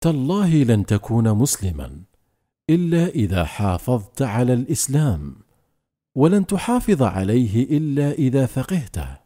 تالله لن تكون مسلما الا اذا حافظت على الاسلام ولن تحافظ عليه الا اذا فقهته